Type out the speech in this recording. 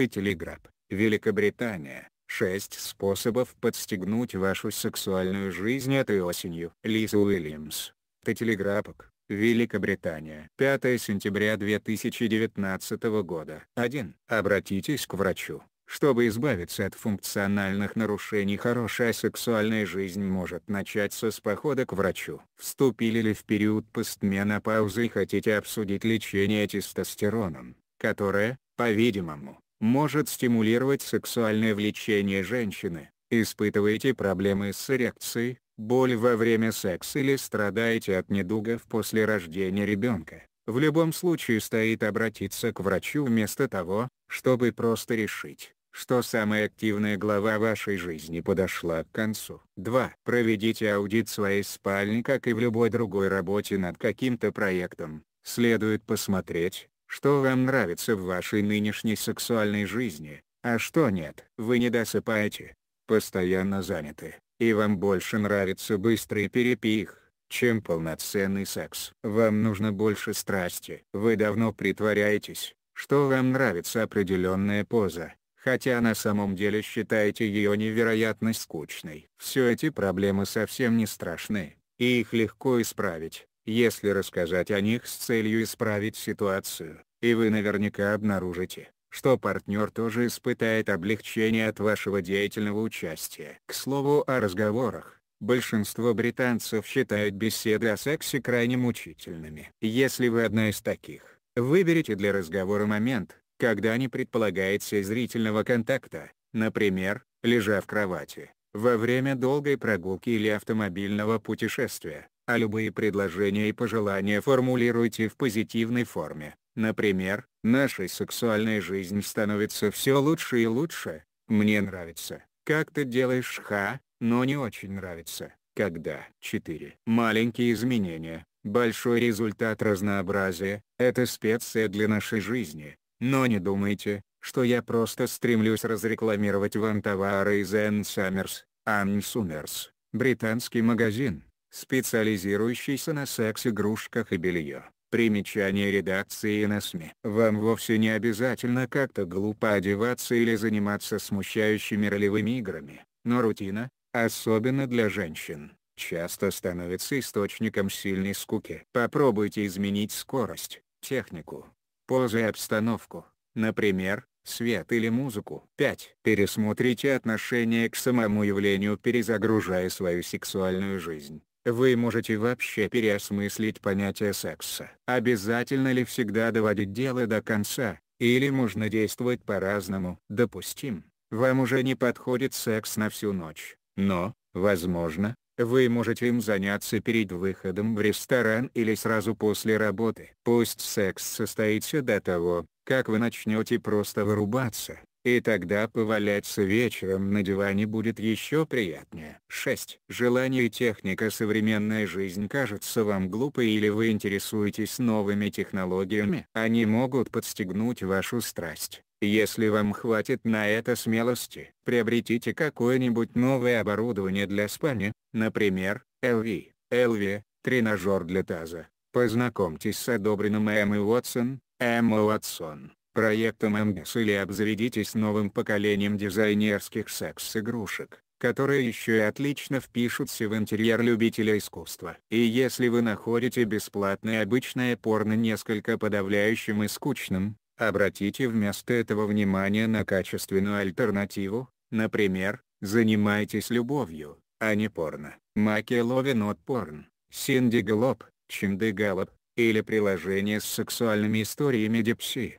и Телеграб, Великобритания. 6 способов подстегнуть вашу сексуальную жизнь этой осенью. Лиза Уильямс. Ты телеграфок. Великобритания. 5 сентября 2019 года. 1. Обратитесь к врачу. Чтобы избавиться от функциональных нарушений хорошая сексуальная жизнь может начаться с похода к врачу. Вступили ли в период постменопаузы и хотите обсудить лечение тестостероном, которое, по-видимому, может стимулировать сексуальное влечение женщины. Испытываете проблемы с эрекцией, боль во время секса или страдаете от недугов после рождения ребенка. В любом случае стоит обратиться к врачу вместо того, чтобы просто решить, что самая активная глава вашей жизни подошла к концу. 2. Проведите аудит своей спальни как и в любой другой работе над каким-то проектом. Следует посмотреть, что вам нравится в вашей нынешней сексуальной жизни, а что нет? Вы не досыпаете, постоянно заняты, и вам больше нравится быстрый перепих, чем полноценный секс. Вам нужно больше страсти. Вы давно притворяетесь, что вам нравится определенная поза, хотя на самом деле считаете ее невероятно скучной. Все эти проблемы совсем не страшны, и их легко исправить если рассказать о них с целью исправить ситуацию, и вы наверняка обнаружите, что партнер тоже испытает облегчение от вашего деятельного участия. К слову о разговорах. Большинство британцев считают беседы о сексе крайне мучительными. Если вы одна из таких, выберите для разговора момент, когда не предполагается зрительного контакта, например, лежа в кровати, во время долгой прогулки или автомобильного путешествия а любые предложения и пожелания формулируйте в позитивной форме. Например, наша сексуальная жизнь становится все лучше и лучше. Мне нравится, как ты делаешь ха, но не очень нравится, когда. 4. Маленькие изменения, большой результат разнообразия, это специя для нашей жизни. Но не думайте, что я просто стремлюсь разрекламировать вам товары из Энн Саммерс, Анн Сумерс, британский магазин специализирующийся на секс-игрушках и белье. Примечание редакции на СМИ. Вам вовсе не обязательно как-то глупо одеваться или заниматься смущающими ролевыми играми, но рутина, особенно для женщин, часто становится источником сильной скуки. Попробуйте изменить скорость, технику, позу и обстановку, например, свет или музыку. 5. Пересмотрите отношение к самому явлению перезагружая свою сексуальную жизнь. Вы можете вообще переосмыслить понятие секса. Обязательно ли всегда доводить дело до конца, или можно действовать по-разному? Допустим, вам уже не подходит секс на всю ночь, но, возможно, вы можете им заняться перед выходом в ресторан или сразу после работы. Пусть секс состоится до того, как вы начнете просто вырубаться. И тогда поваляться вечером на диване будет еще приятнее. 6. Желание и техника современная жизнь кажется вам глупой или вы интересуетесь новыми технологиями. Они могут подстегнуть вашу страсть. Если вам хватит на это смелости, приобретите какое-нибудь новое оборудование для спальни, например, LV, LV, тренажер для таза. Познакомьтесь с одобренным Эмми Уотсон, Эмма Уотсон, проектом МГС или обзаведитесь новым поколением дизайнерских секс-игрушек, которые еще и отлично впишутся в интерьер любителя искусства. И если вы находите бесплатное обычное порно несколько подавляющим и скучным, обратите вместо этого внимание на качественную альтернативу, например, занимайтесь любовью, а не порно. Макеловин от порн, Синди Галоп, Чинды Галоп, или приложение с сексуальными историями Депси.